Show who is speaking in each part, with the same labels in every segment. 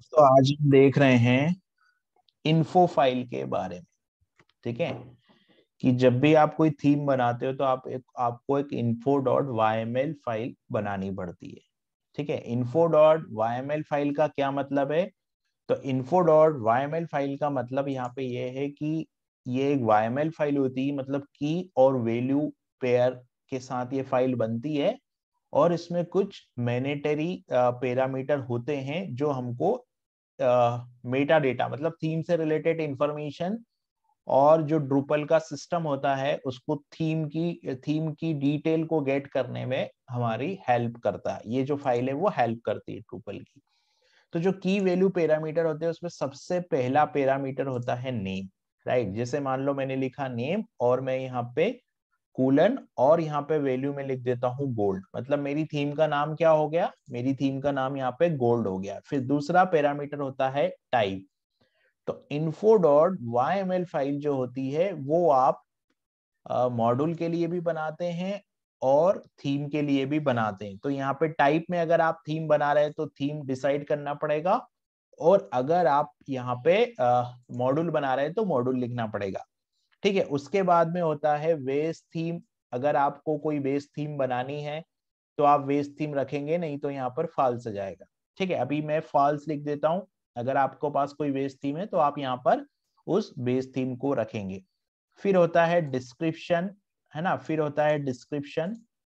Speaker 1: दोस्तों आज हम देख रहे हैं इन्फो फाइल के बारे में ठीक है कि जब भी आप कोई थीम बनाते हो तो आप एक आपको एक इन्फो डॉट वाई फाइल बनानी पड़ती है ठीक है इन्फो डॉट वाई फाइल का क्या मतलब है तो इन्फो डॉट वाई फाइल का मतलब यहाँ पे ये है कि ये एक वाई फाइल होती है मतलब की और वेल्यू पेयर के साथ ये फाइल बनती है और इसमें कुछ मैनेटरी पैरामीटर होते हैं जो हमको मेटा डेटा मतलब थीम से रिलेटेड इंफॉर्मेशन और जो ड्रुपल का सिस्टम होता है उसको थीम की थीम की डिटेल को गेट करने में हमारी हेल्प करता है ये जो फाइल है वो हेल्प करती है ड्रुपल की तो जो की वैल्यू पैरामीटर होते हैं उसमें सबसे पहला पैरामीटर होता है नेम राइट जैसे मान लो मैंने लिखा नेम और मैं यहाँ पे कूलन और यहाँ पे वैल्यू में लिख देता हूँ गोल्ड मतलब मेरी थीम का नाम क्या हो गया मेरी थीम का नाम यहाँ पे गोल्ड हो गया फिर दूसरा पैरामीटर होता है टाइप तो info dot Y M file जो होती है वो आप मॉड्यूल के लिए भी बनाते हैं और थीम के लिए भी बनाते हैं तो यहाँ पे टाइप में अगर आप थीम बना रहे हैं तो थीम डिसाइड करना पड़ेगा और अगर आप यहाँ पे मॉड्यूल बना रहे हैं तो मॉड्यूल लिखना पड़ेगा ठीक है उसके बाद में होता है वेस्ट थीम अगर आपको कोई वेस्ट थीम बनानी है तो आप वेस्ट थीम रखेंगे नहीं तो यहाँ पर फॉल्स आ जाएगा ठीक है अभी मैं फॉल्स लिख देता हूँ अगर आपको पास कोई वेस थीम है तो आप यहाँ पर उस बेस थीम को रखेंगे फिर होता है डिस्क्रिप्शन है ना फिर होता है डिस्क्रिप्शन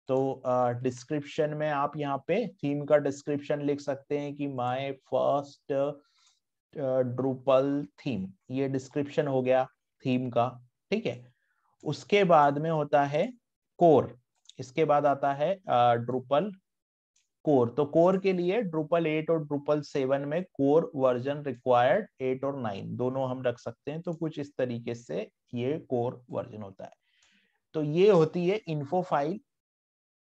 Speaker 1: तो डिस्क्रिप्शन में आप यहाँ पे थीम का डिस्क्रिप्शन लिख सकते हैं कि माय फर्स्ट ड्रूपल थीम ये डिस्क्रिप्शन हो गया थीम का ठीक है उसके बाद में होता है कोर इसके बाद आता है ड्रुपल कोर तो कोर के लिए ड्रुपल एट और ड्रुपल सेवन में कोर वर्जन रिक्वायर्ड एट और नाइन दोनों हम रख सकते हैं तो कुछ इस तरीके से ये कोर वर्जन होता है तो ये होती है इन्फो फाइल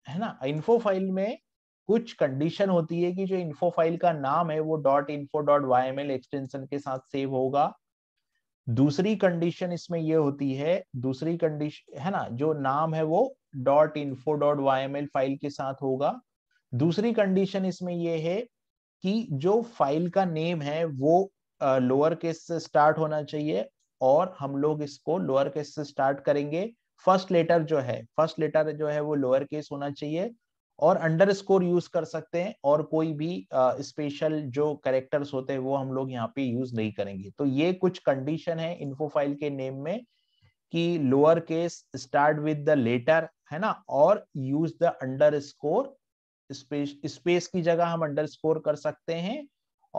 Speaker 1: है ना इन्फो फाइल में कुछ कंडीशन होती है कि जो इन्फो फाइल का नाम है वो dot info dot Y extension के साथ सेव होगा दूसरी कंडीशन इसमें ये होती है दूसरी कंडीशन है ना जो नाम है वो dot info dot Y file के साथ होगा दूसरी कंडीशन इसमें ये है कि जो फाइल का नेम है वो लोअर केस से स्टार्ट होना चाहिए और हम लोग इसको लोअर केस से स्टार्ट करेंगे फर्स्ट लेटर जो है फर्स्ट लेटर जो है वो लोअर केस होना चाहिए और अंडर स्कोर यूज कर सकते हैं और कोई भी स्पेशल जो करेक्टर्स होते हैं वो हम लोग यहाँ पे यूज नहीं करेंगे तो ये कुछ कंडीशन है इन्फो फाइल के नेम में कि lower case start with the letter है ना और use the underscore space space की जगह हम अंडर स्कोर कर सकते हैं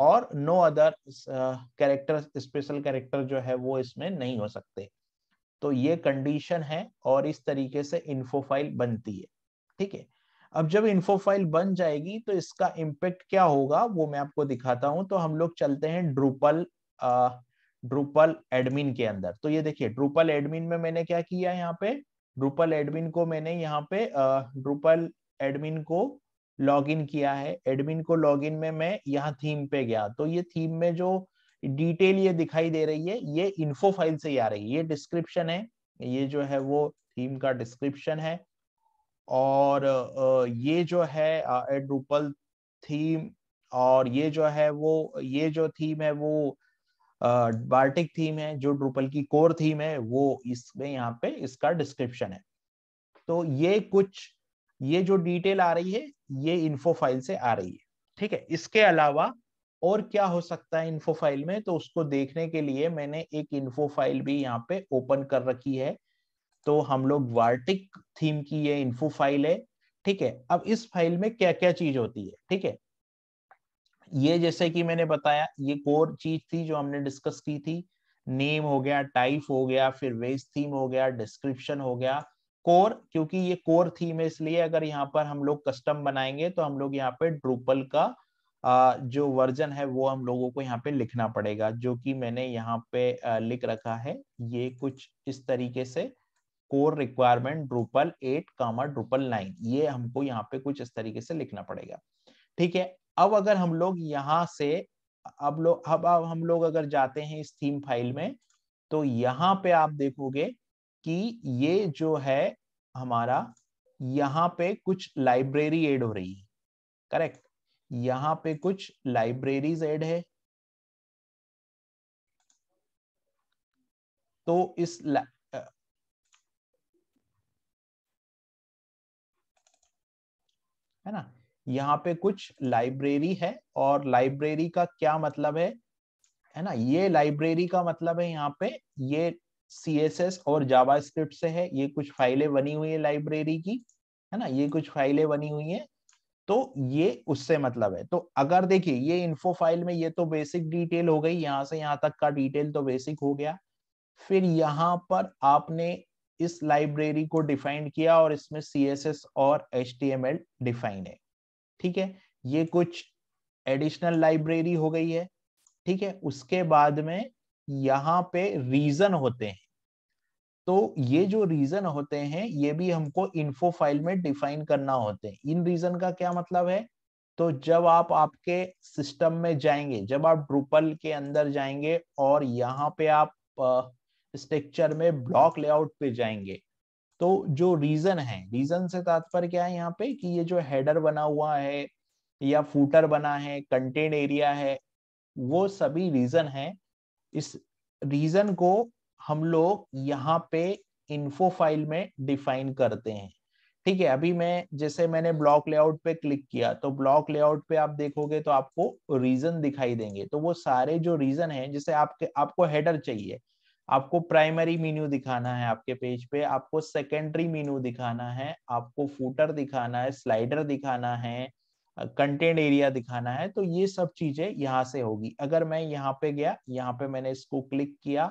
Speaker 1: और no other character special character जो है वो इसमें नहीं हो सकते तो ये कंडीशन है और इस तरीके से इन्फो फाइल बनती है ठीक है अब जब इन्फो फाइल बन जाएगी तो इसका इम्पेक्ट क्या होगा वो मैं आपको दिखाता हूं तो हम लोग चलते हैं ड्रूपल ड्रूपल एडमिन के अंदर तो ये देखिए ड्रूपल एडमिन में मैंने क्या किया यहाँ पे ड्रूपल एडमिन को मैंने यहाँ पे ड्रूपल एडमिन को लॉगिन किया है एडमिन को लॉगिन में मैं यहाँ थीम पे गया तो ये थीम में जो डिटेल ये दिखाई दे रही है ये इन्फो फाइल से ही आ रही है ये डिस्क्रिप्शन है ये जो है वो थीम का डिस्क्रिप्शन है और ये जो है एड थीम और ये जो है वो ये जो थीम है वो बार्टिक थीम है जो ड्रुपल की कोर थीम है वो इसमें यहाँ पे इसका डिस्क्रिप्शन है तो ये कुछ ये जो डिटेल आ रही है ये इन्फो फाइल से आ रही है ठीक है इसके अलावा और क्या हो सकता है इन्फो फाइल में तो उसको देखने के लिए मैंने एक इन्फो फाइल भी यहाँ पे ओपन कर रखी है तो हम लोग वार्टिक थीम की ये इन्फो फाइल है ठीक है अब इस फाइल में क्या क्या चीज होती है ठीक है ये जैसे कि मैंने बताया ये कोर चीज थी जो हमने डिस्कस की थी नेम हो गया टाइप हो गया फिर वेज थीम हो गया डिस्क्रिप्शन हो गया कोर क्योंकि ये कोर थीम है इसलिए अगर यहाँ पर हम लोग कस्टम बनाएंगे तो हम लोग यहाँ पे ड्रूपल का जो वर्जन है वो हम लोगों को यहाँ पे लिखना पड़ेगा जो कि मैंने यहाँ पे लिख रखा है ये कुछ इस तरीके से core requirement Drupal eight comma Drupal nine ये हमको यहाँ पे कुछ इस तरीके से लिखना पड़ेगा ठीक है अब अगर हम लोग यहाँ से अब लोग अब अब हम लोग अगर जाते हैं इस थीम फाइल में तो यहाँ पे आप देखोगे कि ये जो है हमारा यहाँ पे कुछ लाइब्रेरी एड हो रही है करेक्ट यहाँ पे कुछ लाइब्रेरीज एड है तो इस है ना यहाँ पे कुछ लाइब्रेरी है और लाइब्रेरी का क्या मतलब है है ना ये लाइब्रेरी का मतलब है यहाँ पे ये सी एस एस और जावा स्क्रिप्ट से है ये कुछ फाइलें बनी हुई है लाइब्रेरी की है ना ये कुछ फाइलें बनी हुई है तो ये उससे मतलब है तो अगर देखिए ये इन्फो फाइल में ये तो बेसिक डिटेल हो गई यहाँ से यहाँ तक का डिटेल तो बेसिक हो गया फिर यहाँ पर आपने इस लाइब्रेरी को डिफाइंड किया और इसमें सी एस एस और H T M L define है ठीक है ये कुछ एडिशनल लाइब्रेरी हो गई है ठीक है उसके बाद में यहाँ पे रीजन होते हैं तो ये जो रीजन होते हैं ये भी हमको इन्फो फाइल में डिफाइन करना होते हैं इन रीजन का क्या मतलब है तो जब आप आपके सिस्टम में जाएंगे जब आप ड्रुपल के अंदर जाएंगे और यहाँ पे आप स्ट्रक्चर में ब्लॉक लेआउट पे जाएंगे तो जो रीजन है रीजन से तात्पर्य क्या है यहाँ पे कि ये जो हेडर बना हुआ है या फूटर बना है कंटेंट एरिया है वो सभी रीजन है इस रीजन को हम लोग यहाँ पे इन्फो फाइल में डिफाइन करते हैं ठीक है अभी मैं जैसे मैंने ब्लॉक लेआउट पे क्लिक किया तो ब्लॉक लेआउट पे आप देखोगे तो आपको रीजन दिखाई देंगे तो वो सारे जो रीजन है जैसे आपके आपको हेडर चाहिए आपको प्राइमरी मीन्यू दिखाना है आपके पेज पे आपको सेकेंडरी मीनू दिखाना है आपको फूटर दिखाना है स्लाइडर दिखाना है कंटेंट एरिया दिखाना है तो ये सब चीजें यहाँ से होगी अगर मैं यहाँ पे गया यहाँ पे मैंने इसको क्लिक किया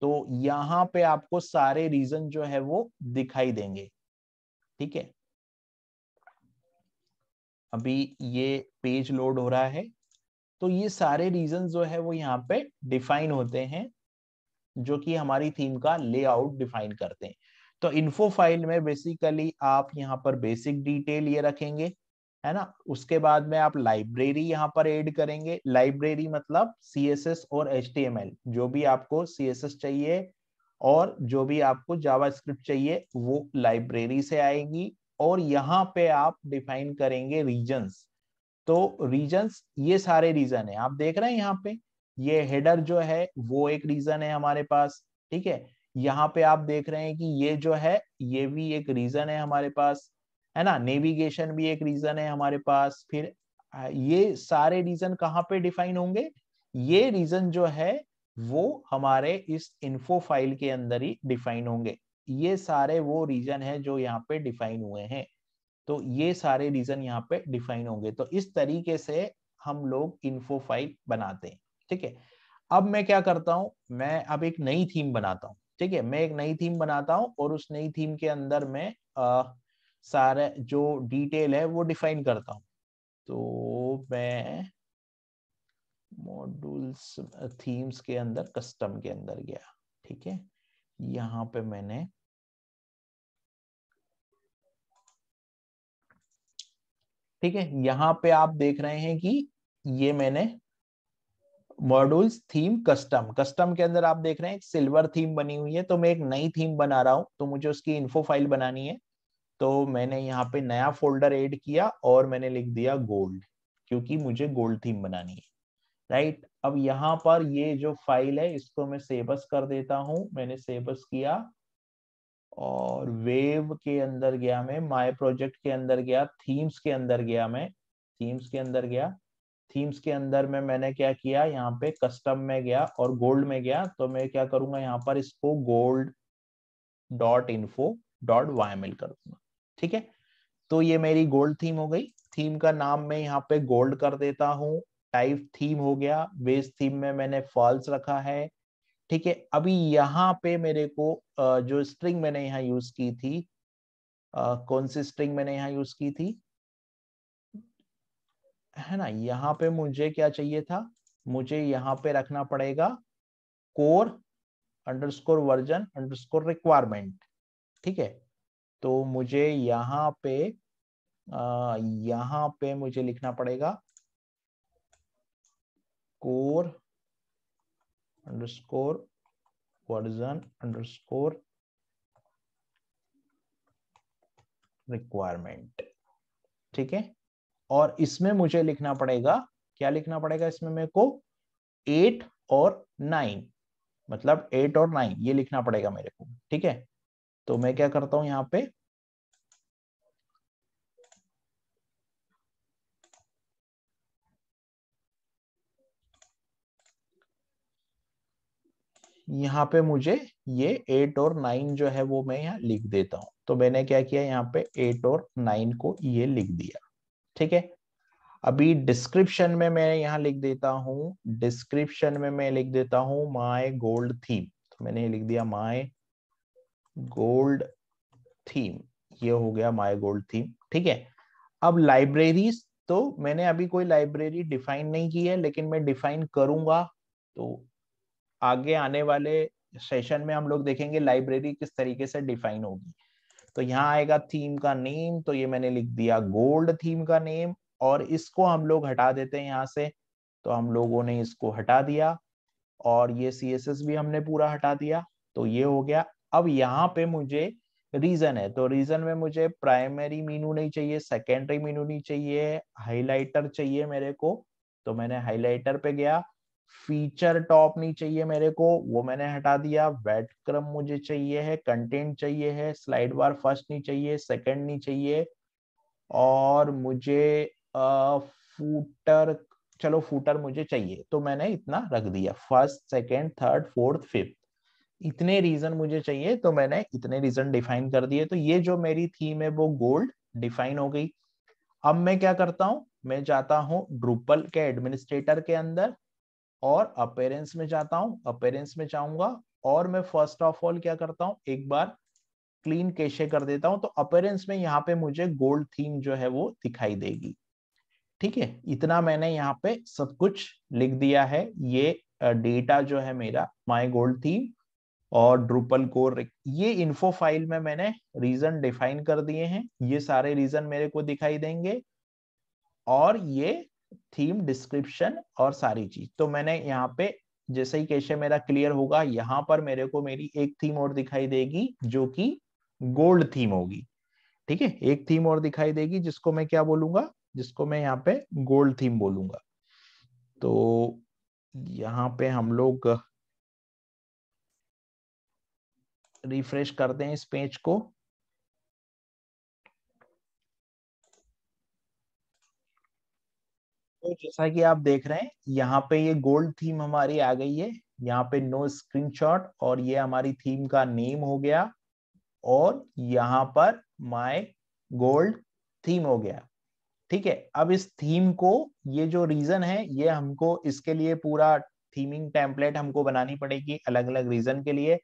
Speaker 1: तो यहाँ पे आपको सारे रीजन जो है वो दिखाई देंगे ठीक है अभी ये पेज लोड हो रहा है तो ये सारे रीजन जो है वो यहाँ पे डिफाइन होते हैं जो कि हमारी थीम का लेआउट डिफाइन करते हैं तो इन्फो फाइल में बेसिकली आप यहाँ पर बेसिक डिटेल ये रखेंगे है ना उसके बाद में आप लाइब्रेरी यहाँ पर ऐड करेंगे लाइब्रेरी मतलब CSS और एल जो भी आपको एस चाहिए और जो भी आपको जावास्क्रिप्ट चाहिए वो लाइब्रेरी से आएगी और यहाँ पे आप डिफाइन करेंगे रीजन्स तो रीजन्स ये सारे रीजन है आप देख रहे हैं यहाँ पे ये हेडर जो है वो एक रीजन है हमारे पास ठीक है यहाँ पे आप देख रहे हैं कि ये जो है ये भी एक रीजन है हमारे पास है ना नेविगेशन भी एक रीजन है हमारे पास फिर ये सारे रीजन कहाँ पे डिफाइन होंगे ये रीजन जो है वो हमारे इस इन्फो फाइल के अंदर ही डिफाइन होंगे ये सारे वो रीजन है जो यहाँ पे डिफाइन हुए हैं तो ये सारे रीजन यहाँ पे डिफाइन होंगे तो इस तरीके से हम लोग इन्फो फाइल बनाते हैं ठीक है अब मैं क्या करता हूं मैं अब एक नई थीम बनाता हूं ठीक है मैं एक नई थीम बनाता हूं और उस नई थीम के अंदर मैं आ, सारे जो डिटेल है वो डिफाइन करता हूं तो मैं मॉड्यूल्स थीम्स के अंदर कस्टम के अंदर गया ठीक है यहां पे मैंने ठीक है यहां पे आप देख रहे हैं कि ये मैंने मॉड्यूल्स थीम कस्टम कस्टम के अंदर आप देख रहे हैं एक सिल्वर थीम बनी हुई है तो मैं एक नई थीम बना रहा हूं तो मुझे उसकी इन्फो फाइल बनानी है तो मैंने यहाँ पे नया फोल्डर एड किया और मैंने लिख दिया गोल्ड क्योंकि मुझे गोल्ड थीम बनानी है राइट अब यहाँ पर ये जो फाइल है इसको मैं सेबस कर देता हूं मैंने सेबस किया और वेव के अंदर गया मैं माय प्रोजेक्ट के अंदर गया थीम्स के अंदर गया मैं थीम्स के अंदर गया थीम्स के अंदर में मैंने क्या किया यहाँ पे कस्टम में गया और गोल्ड में गया तो मैं क्या करूंगा यहाँ पर इसको gold dot info dot Y कर दूंगा ठीक है तो ये मेरी गोल्ड थीम हो गई थीम का नाम मैं यहाँ पे गोल्ड कर देता हूँ टाइप थीम हो गया बेस थीम में मैंने फॉल्स रखा है ठीक है अभी यहाँ पे मेरे को जो स्ट्रिंग मैंने यहाँ यूज की थी कौन सी स्ट्रिंग मैंने यहाँ यूज की थी है ना यहाँ पे मुझे क्या चाहिए था मुझे यहाँ पे रखना पड़ेगा core underscore version underscore requirement ठीक है तो मुझे यहाँ पे यहां यहाँ पे मुझे लिखना पड़ेगा core underscore version underscore requirement ठीक है और इसमें मुझे लिखना पड़ेगा क्या लिखना पड़ेगा इसमें मेरे को एट और नाइन मतलब एट और नाइन ये लिखना पड़ेगा मेरे को ठीक है तो मैं क्या करता हूं यहां पे यहां पे मुझे ये एट और नाइन जो है वो मैं यहाँ लिख देता हूं तो मैंने क्या किया यहां पे एट और नाइन को ये लिख दिया ठीक है अभी डिस्क्रिप्शन में मैं यहाँ लिख देता हूँ डिस्क्रिप्शन में मैं लिख देता हूँ माय गोल्ड थीम तो मैंने लिख दिया माय गोल्ड थीम ये हो गया माय गोल्ड थीम ठीक है अब लाइब्रेरीज तो मैंने अभी कोई लाइब्रेरी डिफाइन नहीं की है लेकिन मैं डिफाइन करूंगा तो आगे आने वाले सेशन में हम लोग देखेंगे लाइब्रेरी किस तरीके से डिफाइन होगी तो यहाँ आएगा थीम का नेम तो ये मैंने लिख दिया गोल्ड थीम का नेम और इसको हम लोग हटा देते हैं यहाँ से तो हम लोगों ने इसको हटा दिया और ये सी भी हमने पूरा हटा दिया तो ये हो गया अब यहाँ पे मुझे रीजन है तो रीजन में मुझे प्राइमरी मीनू नहीं चाहिए सेकेंडरी मीनू नहीं चाहिए हाईलाइटर चाहिए मेरे को तो मैंने हाईलाइटर पे गया फीचर टॉप नहीं चाहिए मेरे को वो मैंने हटा दिया वेट क्रम मुझे चाहिए है कंटेंट चाहिए है स्लाइड बार फर्स्ट नहीं चाहिए सेकंड नहीं चाहिए और मुझे आ, फूटर चलो फूटर मुझे चाहिए तो मैंने इतना रख दिया first second third fourth fifth इतने रीजन मुझे चाहिए तो मैंने इतने रीजन डिफाइन कर दिए तो ये जो मेरी थीम है वो गोल्ड डिफाइन हो गई अब मैं क्या करता हूँ मैं जाता हूँ ड्रुपल के एडमिनिस्ट्रेटर के अंदर और अपेरेंस में जाता हूं अपेरेंस में जाऊंगा और मैं फर्स्ट ऑफ ऑल क्या करता हूं एक बार क्लीन कैशे कर देता हूं तो अपेरेंस में यहाँ पे मुझे गोल्ड थीम जो है वो दिखाई देगी ठीक है इतना मैंने यहाँ पे सब कुछ लिख दिया है ये डेटा जो है मेरा माई गोल्ड थीम और ड्रुपल कोर ये इन्फो फाइल में मैंने रीजन डिफाइन कर दिए हैं ये सारे रीजन मेरे को दिखाई देंगे और ये थीम डिस्क्रिप्शन और सारी चीज तो मैंने यहाँ पे जैसे ही कैसे मेरा क्लियर होगा यहाँ पर मेरे को मेरी एक थीम और दिखाई देगी जो कि गोल्ड थीम होगी ठीक है एक थीम और दिखाई देगी जिसको मैं क्या बोलूंगा जिसको मैं यहाँ पे गोल्ड थीम बोलूंगा तो यहाँ पे हम लोग रिफ्रेश करते हैं इस पेज को तो जैसा कि आप देख रहे हैं यहाँ पे ये गोल्ड थीम हमारी आ गई है यहाँ पे नो स्क्रीनशॉट और ये हमारी थीम का नेम हो गया और यहाँ पर माय गोल्ड थीम हो गया ठीक है अब इस थीम को ये जो रीजन है ये हमको इसके लिए पूरा थीमिंग टेम्पलेट हमको बनानी पड़ेगी अलग अलग रीजन के लिए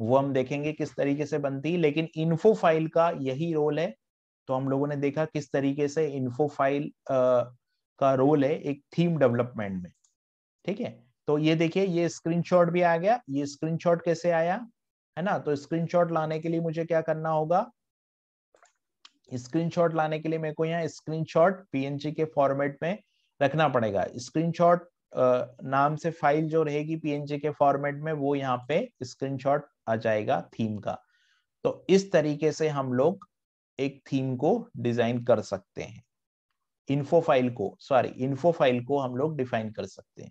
Speaker 1: वो हम देखेंगे किस तरीके से बनती लेकिन इन्फो फाइल का यही रोल है तो हम लोगों ने देखा किस तरीके से इन्फो फाइल का रोल है एक थीम डेवलपमेंट में ठीक है तो ये देखिए ये स्क्रीनशॉट भी आ गया ये स्क्रीनशॉट कैसे आया है ना तो स्क्रीनशॉट लाने के लिए मुझे क्या करना होगा स्क्रीनशॉट लाने के लिए मेरे को यहाँ स्क्रीनशॉट पीएनजी के फॉर्मेट में रखना पड़ेगा स्क्रीनशॉट नाम से फाइल जो रहेगी पीएनजी के फॉर्मेट में वो यहाँ पे स्क्रीनशॉट आ जाएगा थीम का तो इस तरीके से हम लोग एक थीम को डिजाइन कर सकते हैं इन्फो फाइल को सॉरी इन्फो फाइल को हम लोग डिफाइन कर सकते हैं